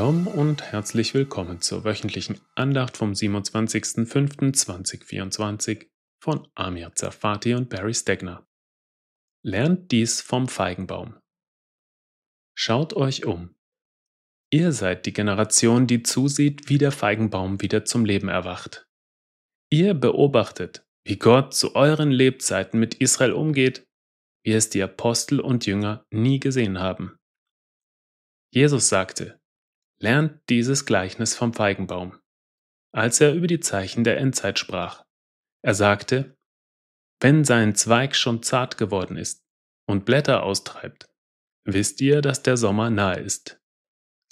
Shalom und herzlich willkommen zur wöchentlichen Andacht vom 27.05.2024 von Amir Zafati und Barry Stegner. Lernt dies vom Feigenbaum. Schaut euch um. Ihr seid die Generation, die zusieht, wie der Feigenbaum wieder zum Leben erwacht. Ihr beobachtet, wie Gott zu euren Lebzeiten mit Israel umgeht, wie es die Apostel und Jünger nie gesehen haben. Jesus sagte, lernt dieses Gleichnis vom Feigenbaum, als er über die Zeichen der Endzeit sprach. Er sagte, wenn sein Zweig schon zart geworden ist und Blätter austreibt, wisst ihr, dass der Sommer nahe ist.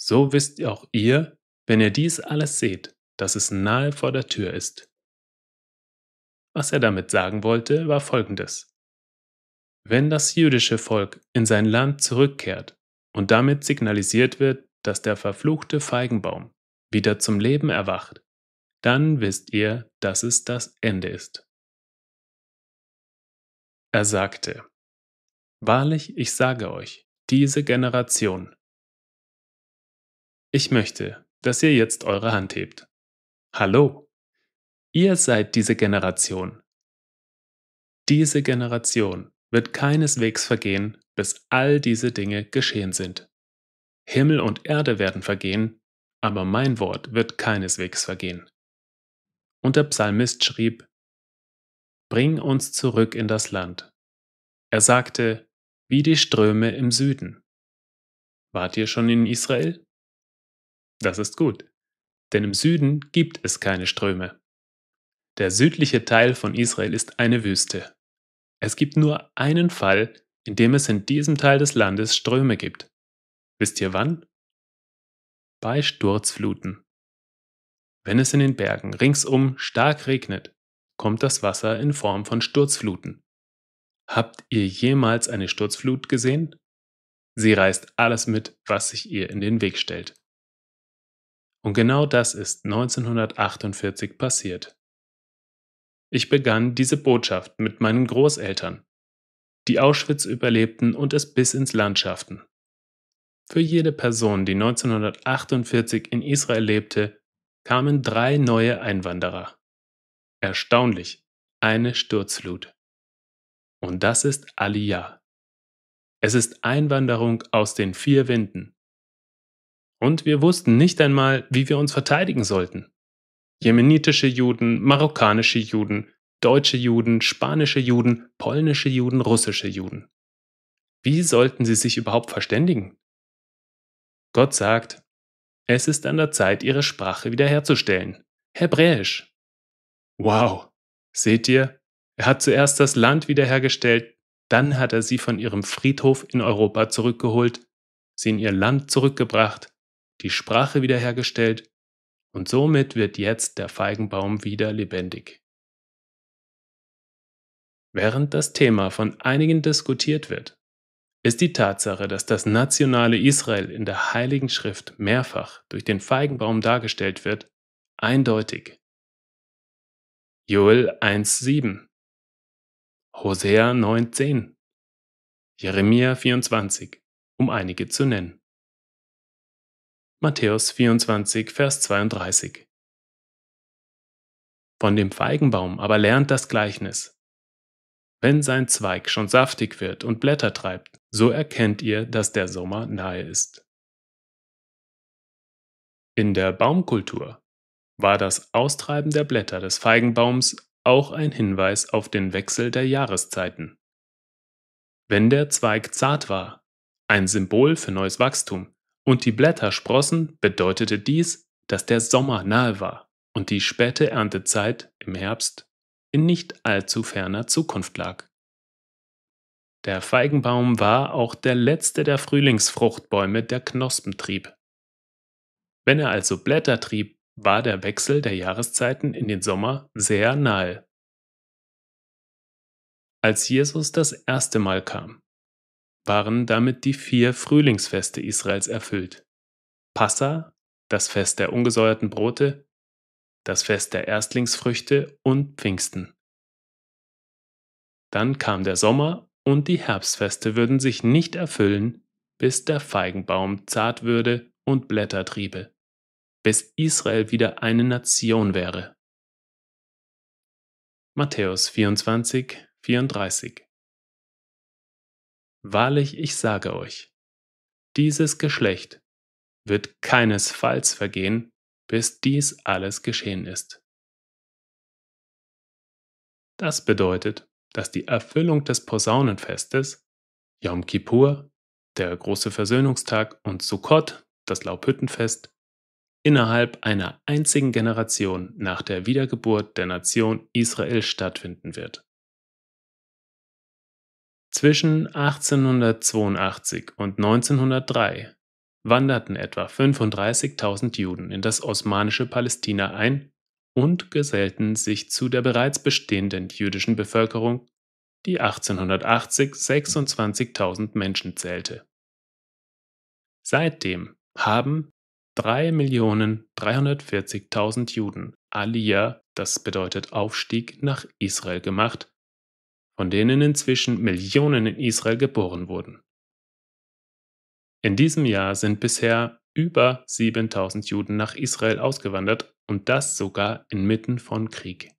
So wisst auch ihr, wenn ihr dies alles seht, dass es nahe vor der Tür ist. Was er damit sagen wollte, war folgendes. Wenn das jüdische Volk in sein Land zurückkehrt und damit signalisiert wird, dass der verfluchte Feigenbaum wieder zum Leben erwacht, dann wisst ihr, dass es das Ende ist. Er sagte, Wahrlich, ich sage euch, diese Generation. Ich möchte, dass ihr jetzt eure Hand hebt. Hallo, ihr seid diese Generation. Diese Generation wird keineswegs vergehen, bis all diese Dinge geschehen sind. Himmel und Erde werden vergehen, aber mein Wort wird keineswegs vergehen. Und der Psalmist schrieb, Bring uns zurück in das Land. Er sagte, wie die Ströme im Süden. Wart ihr schon in Israel? Das ist gut, denn im Süden gibt es keine Ströme. Der südliche Teil von Israel ist eine Wüste. Es gibt nur einen Fall, in dem es in diesem Teil des Landes Ströme gibt. Wisst ihr wann? Bei Sturzfluten. Wenn es in den Bergen ringsum stark regnet, kommt das Wasser in Form von Sturzfluten. Habt ihr jemals eine Sturzflut gesehen? Sie reißt alles mit, was sich ihr in den Weg stellt. Und genau das ist 1948 passiert. Ich begann diese Botschaft mit meinen Großeltern, die Auschwitz überlebten und es bis ins Land schafften. Für jede Person, die 1948 in Israel lebte, kamen drei neue Einwanderer. Erstaunlich, eine Sturzflut. Und das ist Aliyah. Es ist Einwanderung aus den vier Winden. Und wir wussten nicht einmal, wie wir uns verteidigen sollten. Jemenitische Juden, marokkanische Juden, deutsche Juden, spanische Juden, polnische Juden, russische Juden. Wie sollten sie sich überhaupt verständigen? Gott sagt, es ist an der Zeit, ihre Sprache wiederherzustellen. Hebräisch. Wow, seht ihr, er hat zuerst das Land wiederhergestellt, dann hat er sie von ihrem Friedhof in Europa zurückgeholt, sie in ihr Land zurückgebracht, die Sprache wiederhergestellt, und somit wird jetzt der Feigenbaum wieder lebendig. Während das Thema von einigen diskutiert wird, ist die Tatsache, dass das nationale Israel in der Heiligen Schrift mehrfach durch den Feigenbaum dargestellt wird, eindeutig. Joel 1,7 Hosea 9,10 Jeremia 24, um einige zu nennen. Matthäus 24, Vers 32 Von dem Feigenbaum aber lernt das Gleichnis. Wenn sein Zweig schon saftig wird und Blätter treibt, so erkennt ihr, dass der Sommer nahe ist. In der Baumkultur war das Austreiben der Blätter des Feigenbaums auch ein Hinweis auf den Wechsel der Jahreszeiten. Wenn der Zweig zart war, ein Symbol für neues Wachstum, und die Blätter sprossen, bedeutete dies, dass der Sommer nahe war und die späte Erntezeit im Herbst in nicht allzu ferner Zukunft lag. Der Feigenbaum war auch der letzte der Frühlingsfruchtbäume der Knospen trieb. Wenn er also Blätter trieb, war der Wechsel der Jahreszeiten in den Sommer sehr nahe. Als Jesus das erste Mal kam, waren damit die vier Frühlingsfeste Israels erfüllt. Passa, das Fest der ungesäuerten Brote, das Fest der Erstlingsfrüchte und Pfingsten. Dann kam der Sommer und die Herbstfeste würden sich nicht erfüllen, bis der Feigenbaum zart würde und Blätter triebe, bis Israel wieder eine Nation wäre. Matthäus 24, 34 Wahrlich, ich sage euch, dieses Geschlecht wird keinesfalls vergehen, bis dies alles geschehen ist. Das bedeutet, dass die Erfüllung des Posaunenfestes, Yom Kippur, der große Versöhnungstag und Sukkot, das Laubhüttenfest, innerhalb einer einzigen Generation nach der Wiedergeburt der Nation Israel stattfinden wird. Zwischen 1882 und 1903 wanderten etwa 35.000 Juden in das osmanische Palästina ein und gesellten sich zu der bereits bestehenden jüdischen Bevölkerung, die 1880 26.000 Menschen zählte. Seitdem haben 3.340.000 Juden Aliyah, das bedeutet Aufstieg, nach Israel gemacht, von denen inzwischen Millionen in Israel geboren wurden. In diesem Jahr sind bisher über 7000 Juden nach Israel ausgewandert und das sogar inmitten von Krieg.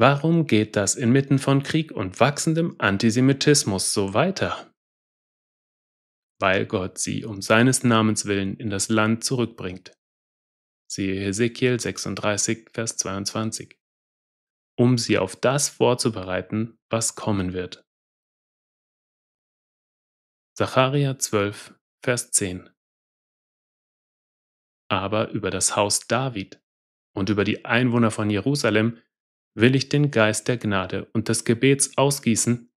Warum geht das inmitten von Krieg und wachsendem Antisemitismus so weiter? Weil Gott sie um seines Namens willen in das Land zurückbringt. Siehe Hesekiel 36, Vers 22. Um sie auf das vorzubereiten, was kommen wird. Sacharia 12, Vers 10 aber über das Haus David und über die Einwohner von Jerusalem will ich den Geist der Gnade und des Gebets ausgießen,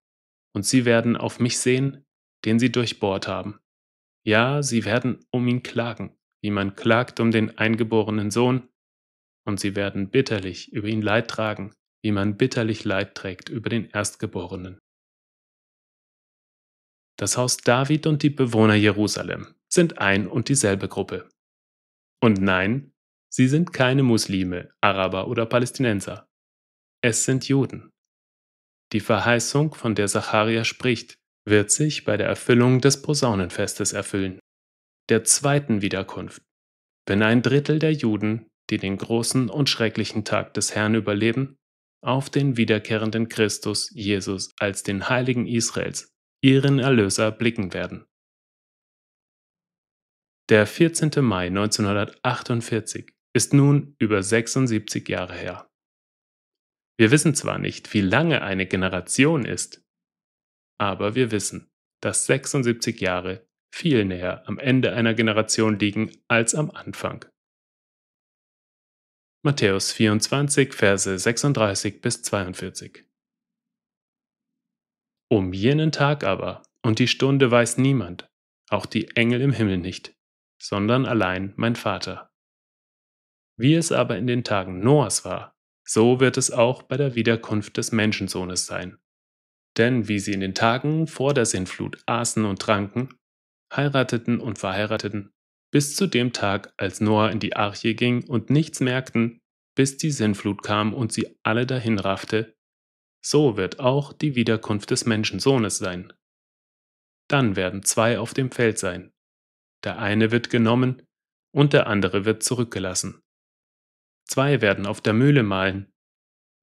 und sie werden auf mich sehen, den sie durchbohrt haben. Ja, sie werden um ihn klagen, wie man klagt um den eingeborenen Sohn, und sie werden bitterlich über ihn Leid tragen, wie man bitterlich Leid trägt über den Erstgeborenen. Das Haus David und die Bewohner Jerusalem sind ein und dieselbe Gruppe. Und nein, sie sind keine Muslime, Araber oder Palästinenser. Es sind Juden. Die Verheißung, von der Sacharja spricht, wird sich bei der Erfüllung des Posaunenfestes erfüllen, der zweiten Wiederkunft, wenn ein Drittel der Juden, die den großen und schrecklichen Tag des Herrn überleben, auf den wiederkehrenden Christus Jesus als den Heiligen Israels, ihren Erlöser, blicken werden. Der 14. Mai 1948 ist nun über 76 Jahre her. Wir wissen zwar nicht, wie lange eine Generation ist, aber wir wissen, dass 76 Jahre viel näher am Ende einer Generation liegen als am Anfang. Matthäus 24, Verse 36 bis 42 Um jenen Tag aber und die Stunde weiß niemand, auch die Engel im Himmel nicht sondern allein mein Vater. Wie es aber in den Tagen Noahs war, so wird es auch bei der Wiederkunft des Menschensohnes sein. Denn wie sie in den Tagen vor der Sintflut aßen und tranken, heirateten und verheirateten, bis zu dem Tag, als Noah in die Arche ging und nichts merkten, bis die Sintflut kam und sie alle dahin raffte, so wird auch die Wiederkunft des Menschensohnes sein. Dann werden zwei auf dem Feld sein, der eine wird genommen und der andere wird zurückgelassen. Zwei werden auf der Mühle mahlen,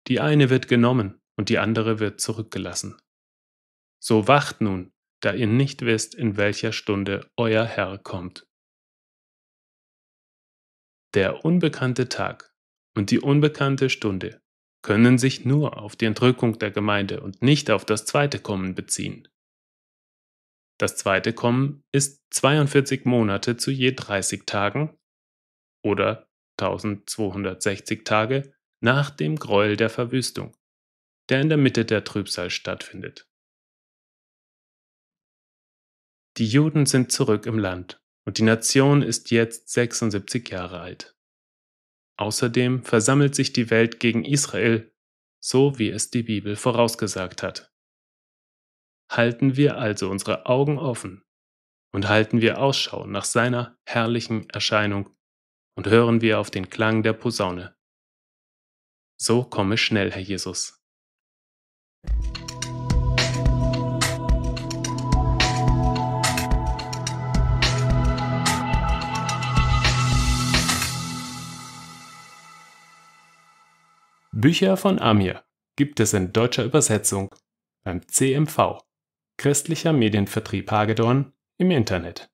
die eine wird genommen und die andere wird zurückgelassen. So wacht nun, da ihr nicht wisst, in welcher Stunde euer Herr kommt. Der unbekannte Tag und die unbekannte Stunde können sich nur auf die Entrückung der Gemeinde und nicht auf das zweite Kommen beziehen. Das zweite Kommen ist 42 Monate zu je 30 Tagen oder 1260 Tage nach dem Gräuel der Verwüstung, der in der Mitte der Trübsal stattfindet. Die Juden sind zurück im Land und die Nation ist jetzt 76 Jahre alt. Außerdem versammelt sich die Welt gegen Israel, so wie es die Bibel vorausgesagt hat. Halten wir also unsere Augen offen und halten wir Ausschau nach seiner herrlichen Erscheinung und hören wir auf den Klang der Posaune. So komme schnell, Herr Jesus. Bücher von Amir gibt es in deutscher Übersetzung beim CMV Christlicher Medienvertrieb Hagedorn im Internet